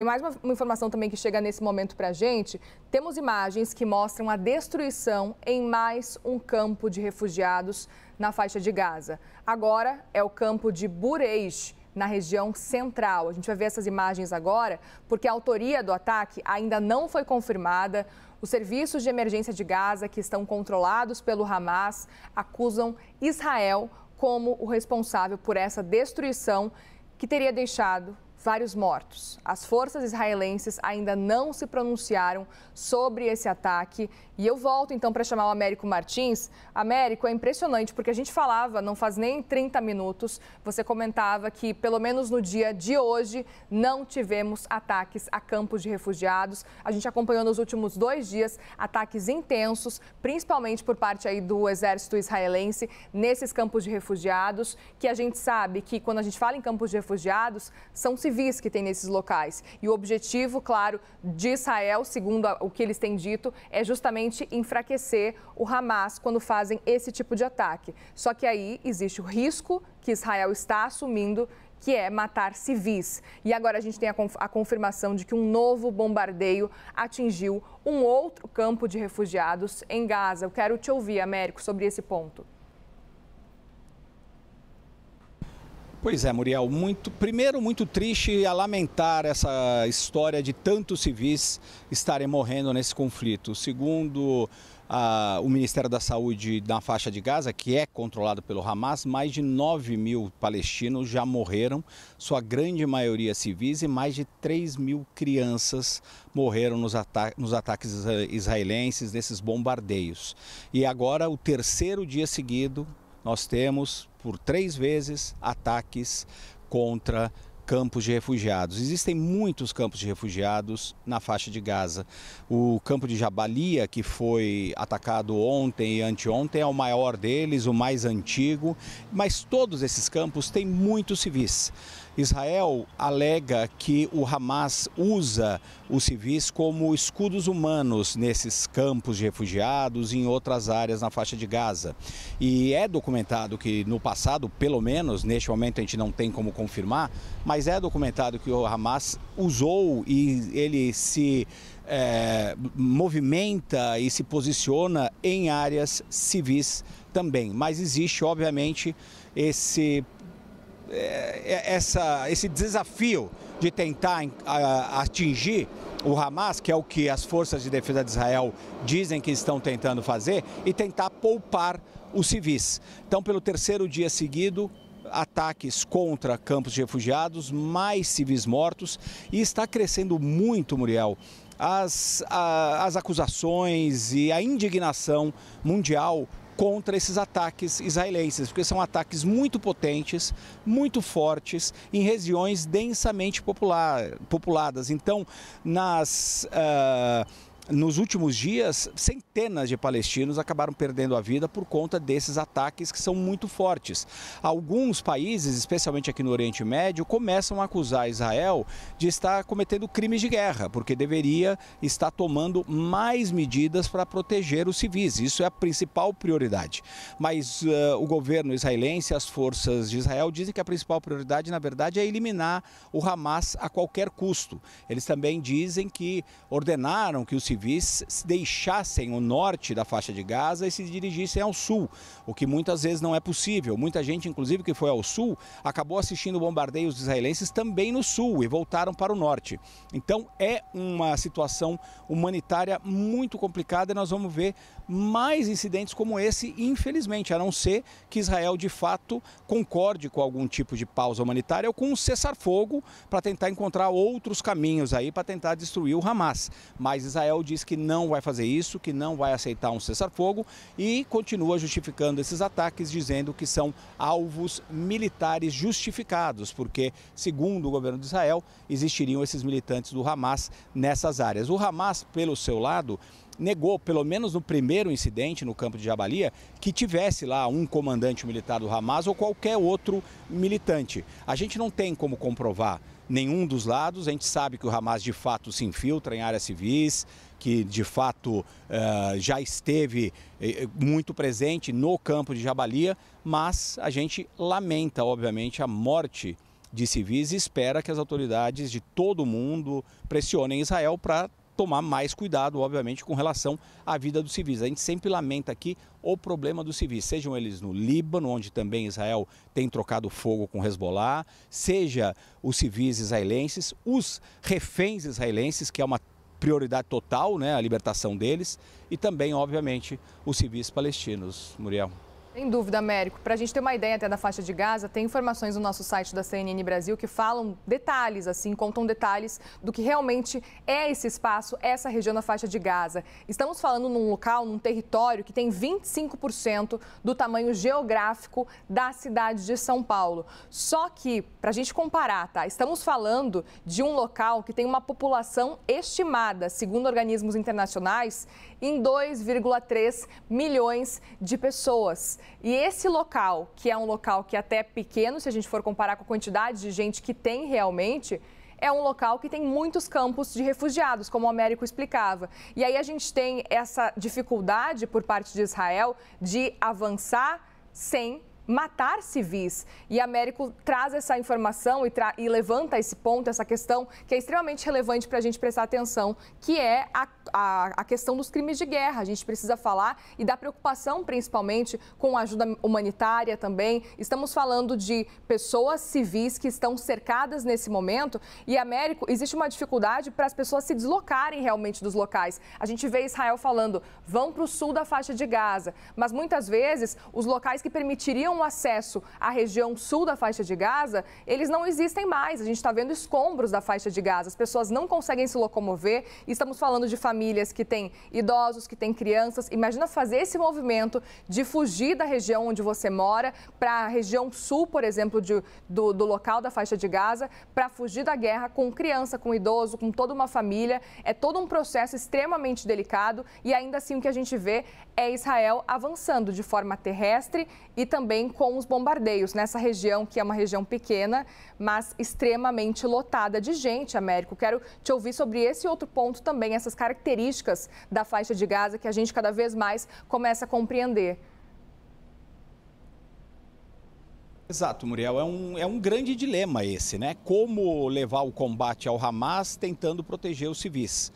E mais uma, uma, informação também que chega nesse momento para a gente: temos imagens que mostram a destruição em mais um campo de refugiados na faixa de Gaza. Agora é o campo de Bureish, na região central. A gente vai ver essas imagens agora, porque a autoria do ataque ainda não foi confirmada. Os serviços de emergência de Gaza, que estão controlados pelo Hamas, acusam Israel como o responsável por essa destruição que teria deixado vários mortos. As forças israelenses ainda não se pronunciaram sobre esse ataque. E eu volto então para chamar o Américo Martins. Américo, é impressionante porque a gente falava, não faz nem 30 minutos, você comentava que pelo menos no dia de hoje não tivemos ataques a campos de refugiados. A gente acompanhou nos últimos dois dias ataques intensos, principalmente por parte aí do exército israelense nesses campos de refugiados, que a gente sabe que quando a gente fala em campos de refugiados, são civis civis que tem nesses locais. E o objetivo, claro, de Israel, segundo o que eles têm dito, é justamente enfraquecer o Hamas quando fazem esse tipo de ataque. Só que aí existe o risco que Israel está assumindo que é matar civis. E agora a gente tem a, confirmação de que um novo bombardeio atingiu um outro campo de refugiados em Gaza. Eu quero te ouvir, Américo, sobre esse ponto. Pois é, Muriel, muito, primeiro muito triste e a lamentar essa história de tantos civis estarem morrendo nesse conflito. Segundo o Ministério da Saúde na faixa de Gaza, que é controlado pelo Hamas, mais de 9 mil palestinos já morreram, sua grande maioria civis, e mais de 3 mil crianças morreram nos, ata nos ataques israelenses, desses bombardeios. E agora, o terceiro dia seguido, nós temos por três vezes ataques contra campos de refugiados. Existem muitos campos de refugiados na faixa de Gaza. O campo de Jabalia, que foi atacado ontem e anteontem, é o maior deles, o mais antigo, mas todos esses campos têm muitos civis. Israel alega que o Hamas usa os civis como escudos humanos nesses campos de refugiados e em outras áreas na faixa de Gaza. E é documentado que no passado, pelo menos, neste momento a gente não tem como confirmar, mas é documentado que o Hamas usou e ele se é, movimenta e se posiciona em áreas civis também. Mas existe, obviamente, esse é, é, essa, esse desafio de tentar atingir o Hamas, que é o que as forças de defesa de Israel dizem que estão tentando fazer, e tentar poupar os civis. Então, pelo terceiro dia seguido, ataques contra campos de refugiados, mais civis mortos e está crescendo muito, Muriel, as, a, as acusações e a indignação mundial contra esses ataques israelenses, porque são ataques muito potentes, muito fortes, em regiões densamente popular, populadas. Então, nas. Uh nos últimos dias, centenas de palestinos acabaram perdendo a vida por conta desses ataques que são muito fortes. Alguns países, especialmente aqui no Oriente Médio, começam a acusar Israel de estar cometendo crimes de guerra, porque deveria estar tomando mais medidas para proteger os civis. Isso é a principal prioridade. Mas uh, o governo israelense, as forças de Israel dizem que a principal prioridade, na verdade, é eliminar o Hamas a qualquer custo. Eles também dizem que ordenaram que os civis civis deixassem o norte da faixa de Gaza e se dirigissem ao sul, o que muitas vezes não é possível. Muita gente, inclusive, que foi ao sul, acabou assistindo bombardeios israelenses também no sul e voltaram para o norte. Então é uma situação humanitária muito complicada e nós vamos ver mais incidentes como esse, infelizmente, a não ser que Israel de fato concorde com algum tipo de pausa humanitária ou com um cessar-fogo para tentar encontrar outros caminhos aí para tentar destruir o Hamas. Mas Israel diz que não vai fazer isso, que não vai aceitar um cessar-fogo e continua justificando esses ataques, dizendo que são alvos militares justificados, porque, segundo o governo de Israel, existiriam esses militantes do Hamas nessas áreas. O Hamas, pelo seu lado, negou, pelo menos no primeiro incidente no campo de Jabalia, que tivesse lá um comandante militar do Hamas ou qualquer outro militante. A gente não tem como comprovar nenhum dos lados. A gente sabe que o Hamas de fato se infiltra em áreas civis, que de fato eh, já esteve eh, eh, muito presente no campo de Jabalia, mas a gente lamenta, obviamente, a morte de civis e espera que as autoridades de todo o mundo pressionem Israel para tomar mais cuidado, obviamente, com relação à vida dos civis. A gente sempre lamenta aqui o problema dos civis, sejam eles no Líbano, onde também Israel tem trocado fogo com Hezbollah, seja os civis israelenses, os reféns israelenses, que é uma prioridade total, né, a libertação deles, e também, obviamente, os civis palestinos. Muriel. Sem dúvida, Américo. Para a gente ter uma ideia até da faixa de Gaza, tem informações no nosso site da CNN Brasil que falam detalhes, assim, contam detalhes do que realmente é esse espaço, essa região da faixa de Gaza. Estamos falando num local, num território que tem 25% do tamanho geográfico da cidade de São Paulo. Só que, para a gente comparar, tá? Estamos falando de um local que tem uma população estimada, segundo organismos internacionais, em 2,3 milhões de pessoas. E esse local, que é um local que é até é pequeno, se a gente for comparar com a quantidade de gente que tem realmente, é um local que tem muitos campos de refugiados, como o Américo explicava. E aí a gente tem essa dificuldade por parte de Israel de avançar sem matar civis. E Américo traz essa informação e, e levanta esse ponto, essa questão que é extremamente relevante para a gente prestar atenção, que é a a, a questão dos crimes de guerra. A gente precisa falar e da preocupação, principalmente, com a ajuda humanitária também. Estamos falando de pessoas civis que estão cercadas nesse momento e, Américo, existe uma dificuldade para as pessoas se deslocarem realmente dos locais. A gente vê Israel falando, vão para o sul da faixa de Gaza, mas muitas vezes os locais que permitiriam o acesso à região sul da faixa de Gaza, eles não existem mais. A gente está vendo escombros da faixa de Gaza, as pessoas não conseguem se locomover. Estamos falando de famílias famílias que têm idosos, que têm crianças. Imagina fazer esse movimento de fugir da região onde você mora para a região sul, por exemplo, de, do, do local da faixa de Gaza, para fugir da guerra com criança, com idoso, com toda uma família. É todo um processo extremamente delicado e ainda assim o que a gente vê é Israel avançando de forma terrestre e também com os bombardeios nessa região, que é uma região pequena, mas extremamente lotada de gente, Américo. Quero te ouvir sobre esse outro ponto também, essas características características da faixa de Gaza que a gente cada vez mais começa a compreender. Exato, Muriel. É um, é um grande dilema esse, né? Como levar o combate ao Hamas tentando proteger os civis.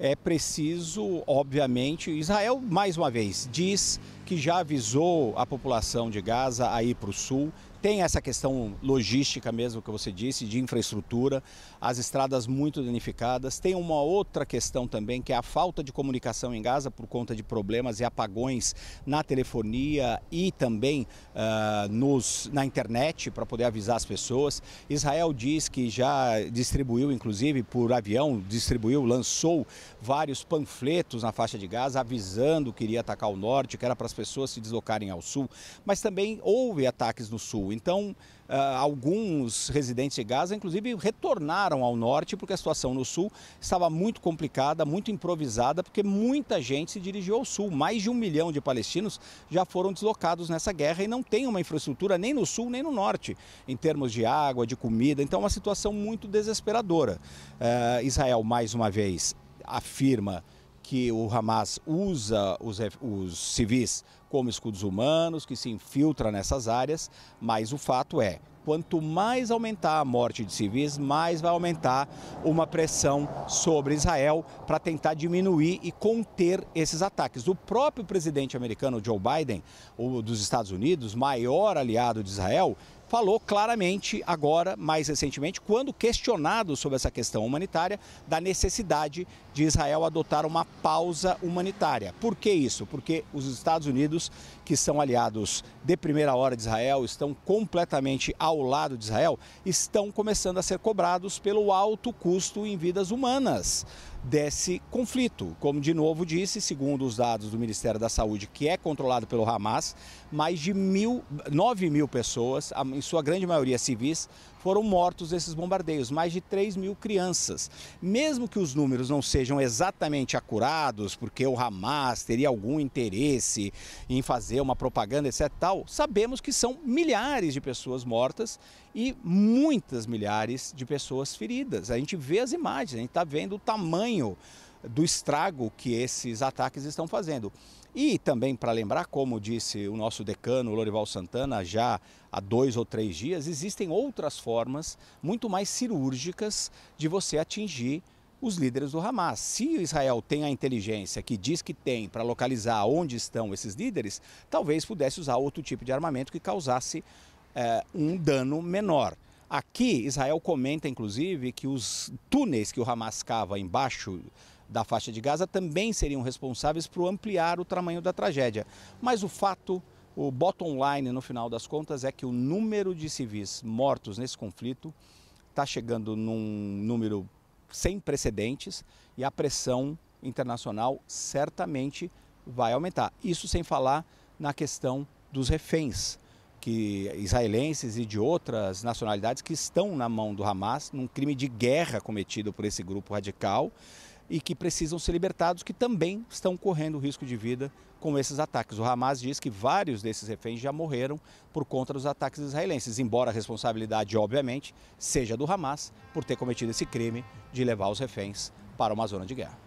É preciso, obviamente, Israel, mais uma vez, diz que já avisou a população de Gaza a ir para o sul, tem essa questão logística mesmo que você disse, de infraestrutura, as estradas muito danificadas. Tem uma outra questão também, que é a falta de comunicação em Gaza por conta de problemas e apagões na telefonia e também uh, nos, na internet para poder avisar as pessoas. Israel diz que já distribuiu, inclusive por avião, distribuiu, lançou vários panfletos na faixa de Gaza avisando que iria atacar o norte, que era para as pessoas se deslocarem ao sul. Mas também houve ataques no sul. Então, ah, alguns residentes de Gaza, inclusive, retornaram ao norte porque a situação no sul estava muito complicada, muito improvisada, porque muita gente se dirigiu ao sul. Mais de um milhão de palestinos já foram deslocados nessa guerra e não tem uma infraestrutura nem no sul nem no norte, em termos de água, de comida. Então, uma situação muito desesperadora. Ah, Israel, mais uma vez, afirma que o Hamas usa os, os civis como escudos humanos, que se infiltra nessas áreas, mas o fato é, quanto mais aumentar a morte de civis, mais vai aumentar uma pressão sobre Israel para tentar diminuir e conter esses ataques. O próprio presidente americano Joe Biden, o dos Estados Unidos, maior aliado de Israel, falou claramente agora, mais recentemente, quando questionado sobre essa questão humanitária, da necessidade de Israel adotar uma pausa humanitária. Por que isso? Porque os Estados Unidos, que são aliados de primeira hora de Israel, estão completamente ao lado de Israel, estão começando a ser cobrados pelo alto custo em vidas humanas desse conflito. Como de novo disse, segundo os dados do Ministério da Saúde, que é controlado pelo Hamas, mais de mil, 9 mil pessoas, em sua grande maioria civis, foram mortos esses bombardeios, mais de 3 mil crianças. Mesmo que os números não sejam exatamente acurados, porque o Hamas teria algum interesse em fazer uma propaganda, etc. Tal, sabemos que são milhares de pessoas mortas e muitas milhares de pessoas feridas. A gente vê as imagens, a gente está vendo o tamanho do estrago que esses ataques estão fazendo. E também para lembrar, como disse o nosso decano Lorival Santana já há dois ou três dias, existem outras formas muito mais cirúrgicas de você atingir os líderes do Hamas. Se Israel tem a inteligência que diz que tem para localizar onde estão esses líderes, talvez pudesse usar outro tipo de armamento que causasse é, um dano menor. Aqui, Israel comenta, inclusive, que os túneis que o Hamas cava embaixo da faixa de Gaza também seriam responsáveis por ampliar o tamanho da tragédia. Mas o fato, o bottom line no final das contas, é que o número de civis mortos nesse conflito está chegando num número sem precedentes e a pressão internacional certamente vai aumentar. Isso sem falar na questão dos reféns que israelenses e de outras nacionalidades que estão na mão do Hamas num crime de guerra cometido por esse grupo radical e que precisam ser libertados, que também estão correndo risco de vida com esses ataques. O Hamas diz que vários desses reféns já morreram por conta dos ataques israelenses, embora a responsabilidade, obviamente, seja do Hamas por ter cometido esse crime de levar os reféns para uma zona de guerra.